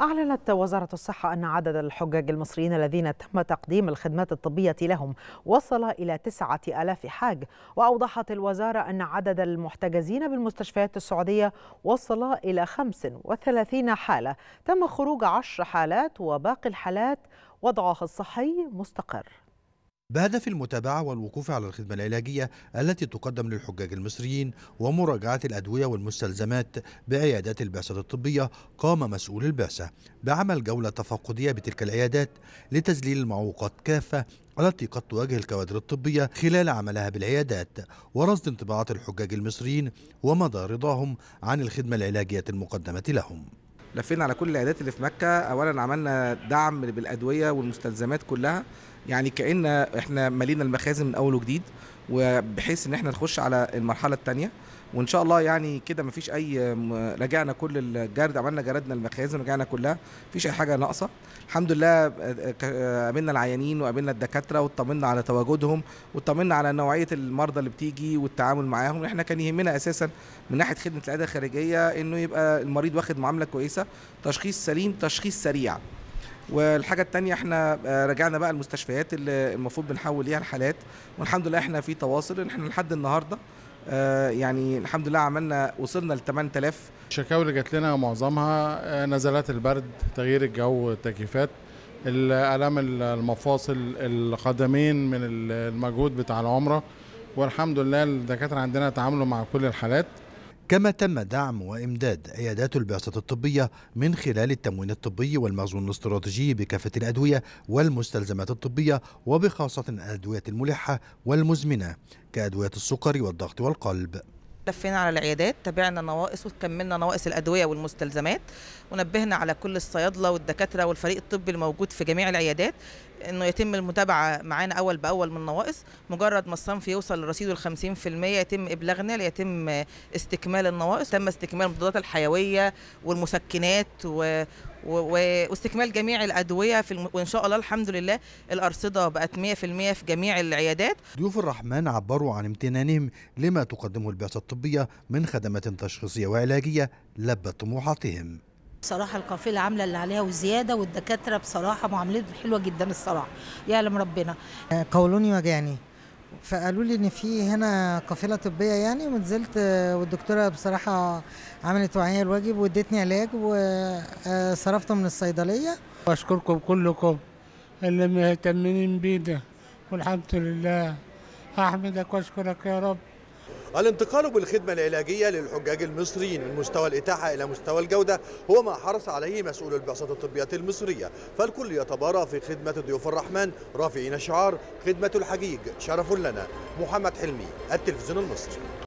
أعلنت وزارة الصحة أن عدد الحجاج المصريين الذين تم تقديم الخدمات الطبية لهم وصل إلى تسعة ألاف حاج وأوضحت الوزارة أن عدد المحتجزين بالمستشفيات السعودية وصل إلى 35 حالة تم خروج 10 حالات وباقي الحالات وضعها الصحي مستقر بهدف المتابعة والوقوف على الخدمة العلاجية التي تقدم للحجاج المصريين ومراجعة الأدوية والمستلزمات بعيادات البعثة الطبية قام مسؤول البعثة بعمل جولة تفقدية بتلك العيادات لتذليل المعوقات كافة التي قد تواجه الكوادر الطبية خلال عملها بالعيادات ورصد انطباعات الحجاج المصريين ومدى رضاهم عن الخدمة العلاجية المقدمة لهم لفينا على كل العيادات اللي في مكة أولا عملنا دعم بالأدوية والمستلزمات كلها يعني كأن احنا مالينا المخازن من اول وجديد وبحيث ان احنا نخش على المرحله الثانيه وان شاء الله يعني كده مفيش اي رجعنا كل الجرد عملنا جردنا المخازن رجعنا كلها مفيش اي حاجه ناقصه الحمد لله آه، آه، قابلنا العيانين وقابلنا الدكاتره واطمنا على تواجدهم واطمنا على نوعيه المرضى اللي بتيجي والتعامل معاهم احنا كان يهمنا اساسا من ناحيه خدمه العياده الخارجيه انه يبقى المريض واخد معامله كويسه تشخيص سليم تشخيص سريع والحاجه الثانيه احنا آه، رجعنا بقى المستشفيات اللي المفروض بنحول ليها الحالات والحمد لله احنا في تواصل احنا لحد النهارده آه، يعني الحمد لله عملنا وصلنا ل 8000 الشكاوي اللي جات لنا معظمها آه، نزلات البرد تغيير الجو التكييفات الالام المفاصل القدمين من المجهود بتاع العمره والحمد لله الدكاتره عندنا تعاملوا مع كل الحالات كما تم دعم وإمداد عيادات البعثة الطبية من خلال التموين الطبي والمخزون الاستراتيجي بكافة الأدوية والمستلزمات الطبية وبخاصة الأدوية الملحة والمزمنة كأدوية السكر والضغط والقلب لفينا على العيادات تابعنا النواقص وكملنا نواقص الادويه والمستلزمات ونبهنا على كل الصيادله والدكاتره والفريق الطبي الموجود في جميع العيادات انه يتم المتابعه معانا اول باول من النواقص مجرد ما الصنف يوصل لرصيده ال 50% يتم ابلاغنا ليتم استكمال النواقص تم استكمال المضادات الحيويه والمسكنات و واستكمال جميع الادويه في الم... وان شاء الله الحمد لله الارصده بقت 100% في جميع العيادات. ضيوف الرحمن عبروا عن امتنانهم لما تقدمه البعثه الطبيه من خدمات تشخيصيه وعلاجيه لبت طموحاتهم. بصراحة القافلة عاملة اللي عليها وزيادة والدكاترة بصراحة معاملتهم حلوة جدا الصراحة يعلم ربنا آه، قولوني وجعني فقالوا لي ان في هنا قافله طبيه يعني ونزلت آه، والدكتوره بصراحه عملت وعيها الواجب وادتني علاج وصرفته آه، من الصيدليه واشكركم كلكم اللي مهتمين بينا والحمد لله احمدك واشكرك يا رب الانتقال بالخدمة العلاجية للحجاج المصريين من مستوى الإتاحة إلى مستوى الجودة هو ما حرص عليه مسؤول البعثة الطبية المصرية فالكل يتبارى في خدمة ضيوف الرحمن رافعين شعار خدمة الحجيج شرف لنا محمد حلمي التلفزيون المصري